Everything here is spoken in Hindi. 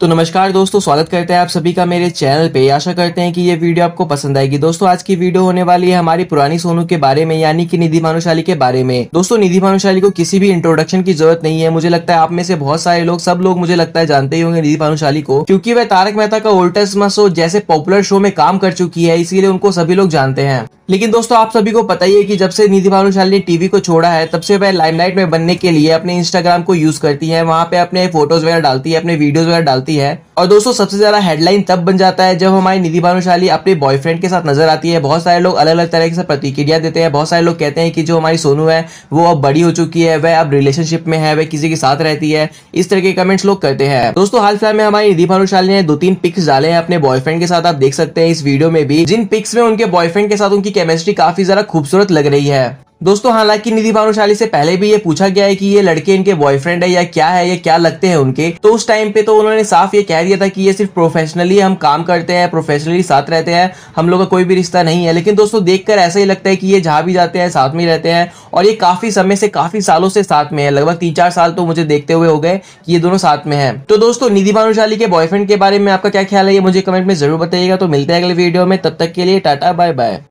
तो नमस्कार दोस्तों स्वागत करते हैं आप सभी का मेरे चैनल पे आशा करते हैं कि ये वीडियो आपको पसंद आएगी दोस्तों आज की वीडियो होने वाली है हमारी पुरानी सोनू के बारे में यानी कि निधि भानुशाली के बारे में दोस्तों निधि भानुशाली को किसी भी इंट्रोडक्शन की जरूरत नहीं है मुझे लगता है आप में से बहुत सारे लोग सब लोग मुझे लगता है जानते ही होंगे निधि भानुशाली को क्यूँकी वह तारक मेहता का ओल्टस मसो जैसे पॉपुलर शो में काम कर चुकी है इसीलिए उनको सभी लोग जानते हैं लेकिन दोस्तों आप सभी को पता ही है कि जब से निधि भानुशाली ने टीवी को छोड़ा है तब से वह लाइमलाइट में बनने के लिए अपने इंस्टाग्राम को यूज करती है वहाँ पे अपने फोटोज वगैरह डालती है अपने वीडियोज वगैरह डालती है होती है और दोस्तों सबसे ज्यादा हेडलाइन तब बन जाता है जब हमारी निधि भानुशाली अपने बॉयफ्रेंड के साथ नजर आती है बहुत सारे लोग अलग अलग तरह से प्रतिक्रिया देते हैं बहुत सारे लोग कहते हैं कि जो हमारी सोनू है वो अब बड़ी हो चुकी है वह अब रिलेशनशिप में है वह किसी के साथ रहती है इस तरह के कमेंट्स लोग करते हैं दोस्तों हाल फिलहाल में हमारी निधि भानुशाली ने दो तीन पिक्स डाले हैं अपने बॉयफ्रेंड के साथ आप देख सकते हैं इस वीडियो में भी जिन पिक्स में उनके बॉयफ्रेंड के साथ उनकी केमिस्ट्री काफी ज्यादा खूबसूरत लग रही है दोस्तों हालांकि निधि भानुशाली से पहले भी ये पूछा गया है कि ये लड़के इनके बॉयफ्रेंड है या क्या है ये क्या लगते हैं उनके तो उस टाइम पे तो उन्होंने साफ ये कह दिया था कि ये सिर्फ प्रोफेशनली हम काम करते हैं प्रोफेशनली साथ रहते हैं हम लोग का कोई भी रिश्ता नहीं है लेकिन दोस्तों देखकर ऐसा ही लगता है कि ये जहाँ भी जाते हैं साथ में ही रहते हैं और ये काफी समय से काफी सालों से साथ में है लगभग तीन चार साल तो मुझे देखते हुए हो गए कि ये दोनों साथ में है तो दोस्तों निधि भानुशाली के बॉयफ्रेंड के बारे में आपका क्या ख्याल है ये मुझे कमेंट में जरूर बताइएगा तो मिलते हैं अगले वीडियो में तब तक के लिए टाटा बाय बाय